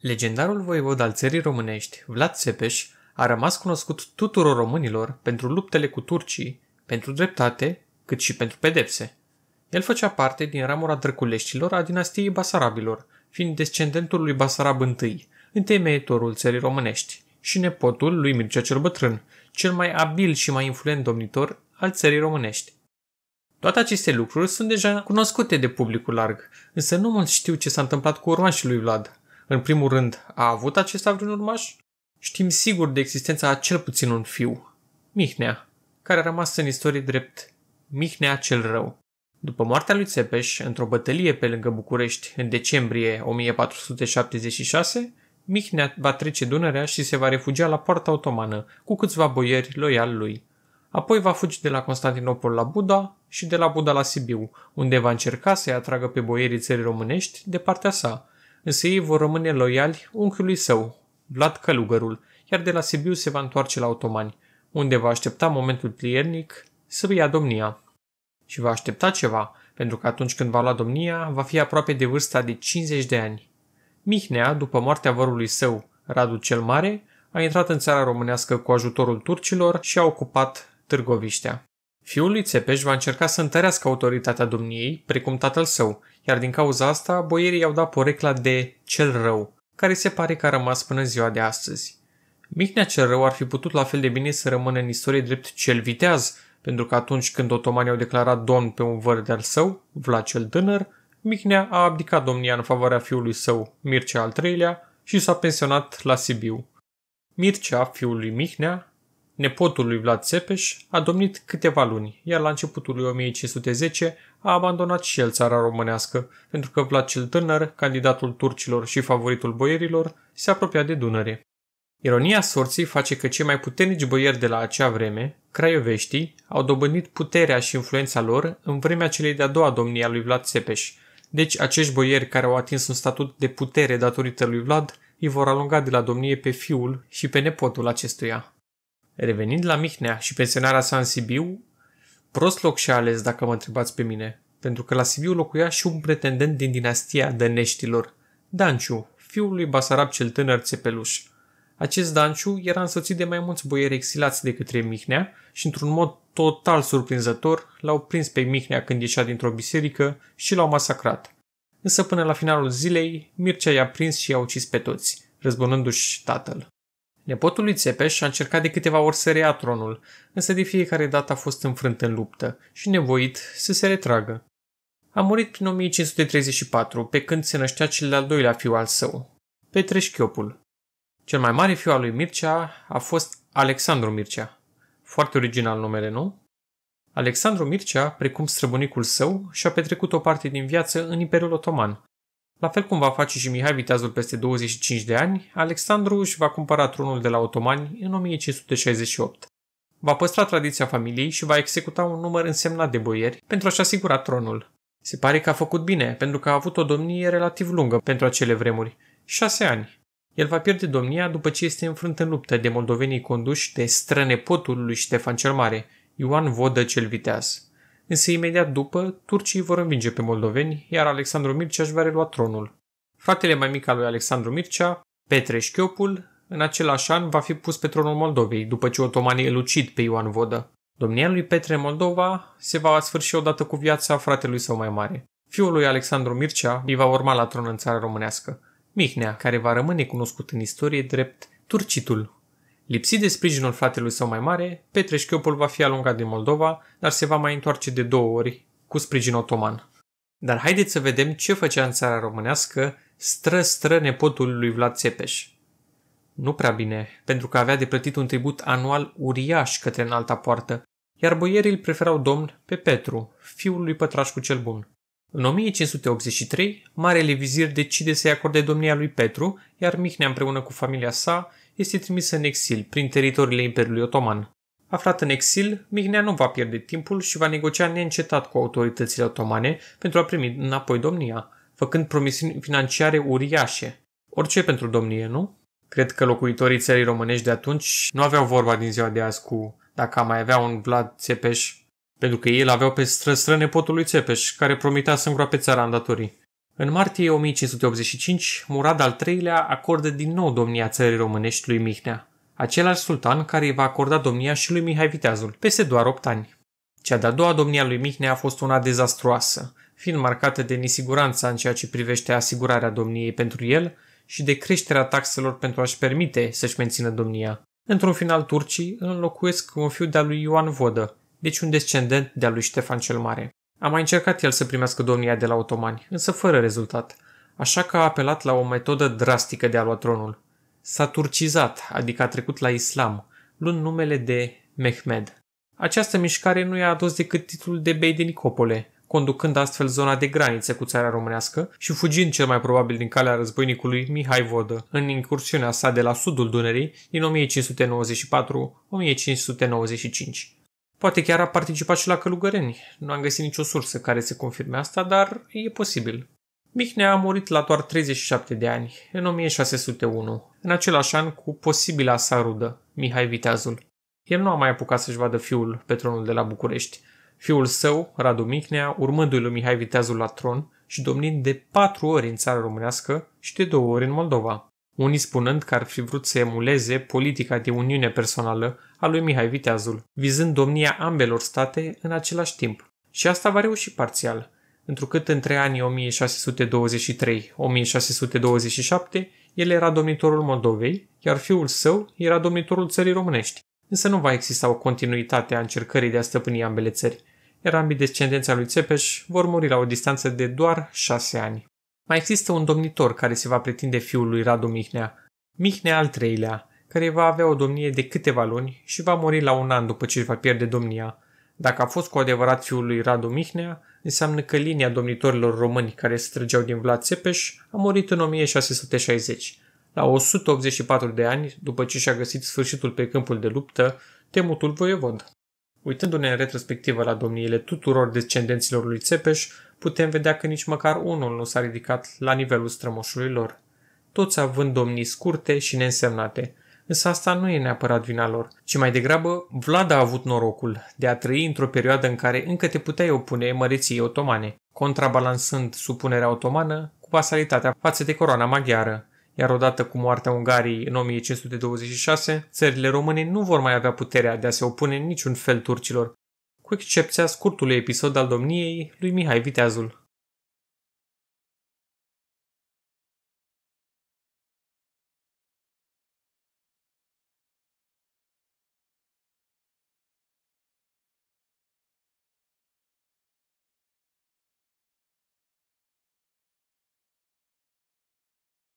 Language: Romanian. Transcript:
Legendarul voievod al țării românești, Vlad Țepeș, a rămas cunoscut tuturor românilor pentru luptele cu turcii, pentru dreptate, cât și pentru pedepse. El făcea parte din ramura drăculeștilor a dinastiei Basarabilor, fiind descendentul lui Basarab I, întemeietorul țării românești, și nepotul lui Mircea cel Bătrân, cel mai abil și mai influent domnitor al țării românești. Toate aceste lucruri sunt deja cunoscute de publicul larg, însă nu mulți știu ce s-a întâmplat cu urmașii lui Vlad, în primul rând, a avut acesta vreun urmaș? Știm sigur de existența a cel puțin un fiu, Mihnea, care a rămas în istorie drept Mihnea cel Rău. După moartea lui Țepeș, într-o bătălie pe lângă București, în decembrie 1476, Mihnea va trece Dunărea și se va refugia la poarta otomană, cu câțiva boieri loiali lui. Apoi va fugi de la Constantinopol la Buda și de la Buda la Sibiu, unde va încerca să-i atragă pe boierii țării românești de partea sa – însă ei vor rămâne loiali unchiului său, Vlad Călugărul, iar de la Sibiu se va întoarce la otomani, unde va aștepta momentul pliernic să ia domnia. Și va aștepta ceva, pentru că atunci când va lua domnia, va fi aproape de vârsta de 50 de ani. Mihnea, după moartea vărului său, Radu cel Mare, a intrat în țara românească cu ajutorul turcilor și a ocupat Târgoviștea. Fiul lui Țepeș va încerca să întărească autoritatea domniei, precum tatăl său, iar din cauza asta boierii i-au dat porecla de cel rău, care se pare că a rămas până ziua de astăzi. Mihnea cel rău ar fi putut la fel de bine să rămână în istorie drept cel viteaz, pentru că atunci când otomanii au declarat domn pe un văr de-al său, Vlad cel tânăr, Mihnea a abdicat domnia în favoarea fiului său, Mircea al III-lea, și s-a pensionat la Sibiu. Mircea, fiul lui Mihnea, Nepotul lui Vlad Țepeș a domnit câteva luni, iar la începutul lui 1510 a abandonat și el țara românească, pentru că Vlad cel Tânăr, candidatul turcilor și favoritul boierilor, se apropia de Dunăre. Ironia sorții face că cei mai puternici boieri de la acea vreme, craioveștii, au dobândit puterea și influența lor în vremea celei de-a doua domnie a lui Vlad Țepeș. Deci acești boieri care au atins un statut de putere datorită lui Vlad îi vor alunga de la domnie pe fiul și pe nepotul acestuia. Revenind la Mihnea și pensionarea sa în Sibiu, prost loc și ales, dacă mă întrebați pe mine, pentru că la Sibiu locuia și un pretendent din dinastia dăneștilor, Danciu, fiul lui Basarab cel tânăr Țepeluș. Acest Danciu era însoțit de mai mulți boieri exilați de către Mihnea și, într-un mod total surprinzător, l-au prins pe Mihnea când ieșea dintr-o biserică și l-au masacrat. Însă până la finalul zilei, Mircea i-a prins și i-a ucis pe toți, răzbunându-și tatăl. Nepotul lui Țepeș a încercat de câteva ori să reia tronul, însă de fiecare dată a fost înfrânt în luptă și nevoit să se retragă. A murit prin 1534, pe când se năștea cel de-al doilea fiu al său, Petre Șchiopul. Cel mai mare fiu al lui Mircea a fost Alexandru Mircea. Foarte original numele, nu? Alexandru Mircea, precum străbunicul său, și-a petrecut o parte din viață în Imperiul Otoman, la fel cum va face și Mihai Viteazul peste 25 de ani, Alexandru își va cumpăra tronul de la otomani în 1568. Va păstra tradiția familiei și va executa un număr însemnat de boieri pentru a-și asigura tronul. Se pare că a făcut bine, pentru că a avut o domnie relativ lungă pentru acele vremuri, șase ani. El va pierde domnia după ce este înfrânt în luptă de moldovenii conduși de strănepotul lui Ștefan cel Mare, Ioan Vodă cel Viteaz însă imediat după, turcii vor învinge pe moldoveni, iar Alexandru Mircea își va relua tronul. Fratele mai mic al lui Alexandru Mircea, Petre Șchiopul, în același an va fi pus pe tronul Moldovei, după ce otomanii îl ucid pe Ioan Vodă. Domnia lui Petre Moldova se va sfârși odată cu viața fratelui său mai mare. Fiul lui Alexandru Mircea îi va urma la tron în țara românească. Mihnea, care va rămâne cunoscut în istorie drept Turcitul Lipsit de sprijinul fratelui său mai mare, Petre Șchiopul va fi alungat din Moldova, dar se va mai întoarce de două ori cu sprijin otoman. Dar haideți să vedem ce făcea în țara românească stră-stră nepotul lui Vlad Țepeș. Nu prea bine, pentru că avea de plătit un tribut anual uriaș către în alta poartă, iar boierii îl preferau domn pe Petru, fiul lui Pătrașcu cel Bun. În 1583, Marele Vizir decide să-i acorde domnia lui Petru, iar Mihnea împreună cu familia sa este trimis în exil prin teritoriile Imperiului Otoman. Aflat în exil, Mihnea nu va pierde timpul și va negocia neîncetat cu autoritățile otomane pentru a primi înapoi domnia, făcând promisiuni financiare uriașe. Orice pentru domnie, nu? Cred că locuitorii țării românești de atunci nu aveau vorba din ziua de azi cu dacă mai avea un Vlad Țepeș, pentru că ei aveau pe nepotul lui Țepeș, care promitea să îngroape țara în datorii. În martie 1585, Murad al III-lea acordă din nou domnia țării românești lui Mihnea, același sultan care îi va acorda domnia și lui Mihai Viteazul, peste doar 8 ani. Cea de-a doua domnia lui Mihnea a fost una dezastruoasă, fiind marcată de nesiguranța în ceea ce privește asigurarea domniei pentru el și de creșterea taxelor pentru a-și permite să-și mențină domnia. Într-un final, turcii înlocuiesc un fiu de-a lui Ioan Vodă, deci un descendent de-a lui Ștefan cel Mare. A mai încercat el să primească domnia de la otomani, însă fără rezultat, așa că a apelat la o metodă drastică de a lua tronul. S-a turcizat, adică a trecut la islam, luând numele de Mehmed. Această mișcare nu i-a adus decât titlul de bey de Nicopole, conducând astfel zona de graniță cu țara românească și fugind cel mai probabil din calea războinicului Mihai Vodă în incursiunea sa de la sudul Dunării din 1594-1595. Poate chiar a participat și la Călugăreni. Nu am găsit nicio sursă care să confirme asta, dar e posibil. Mihnea a murit la doar 37 de ani, în 1601, în același an cu posibila sa rudă, Mihai Viteazul. El nu a mai apucat să-și vadă fiul pe tronul de la București. Fiul său, Radu Mihnea, urmându-i lui Mihai Viteazul la tron și domnind de patru ori în țara românească și de două ori în Moldova unii spunând că ar fi vrut să emuleze politica de uniune personală a lui Mihai Viteazul, vizând domnia ambelor state în același timp. Și asta va reuși parțial, întrucât între anii 1623-1627 el era domnitorul Moldovei, iar fiul său era domnitorul țării românești. Însă nu va exista o continuitate a încercării de a stăpâni ambele țări, iar ambii descendența lui Țepeș vor muri la o distanță de doar șase ani. Mai există un domnitor care se va pretinde fiul lui Radu Mihnea, Mihnea al treilea, care va avea o domnie de câteva luni și va muri la un an după ce își va pierde domnia. Dacă a fost cu adevărat fiul lui Radu Mihnea, înseamnă că linia domnitorilor români care se străgeau din Vlad Țepeș a murit în 1660, la 184 de ani după ce și-a găsit sfârșitul pe câmpul de luptă, temutul voievod. Uitându-ne în retrospectivă la domniile tuturor descendenților lui Țepeș, putem vedea că nici măcar unul nu s-a ridicat la nivelul strămoșului lor. Toți având domnii scurte și neînsemnate, însă asta nu e neapărat vina lor, ci mai degrabă Vlad a avut norocul de a trăi într-o perioadă în care încă te puteai opune măreției otomane, contrabalansând supunerea otomană cu pasalitatea față de coroana maghiară. Iar odată cu moartea Ungariei în 1526, țările române nu vor mai avea puterea de a se opune niciun fel turcilor, cu excepția scurtului episod al domniei lui Mihai Viteazul.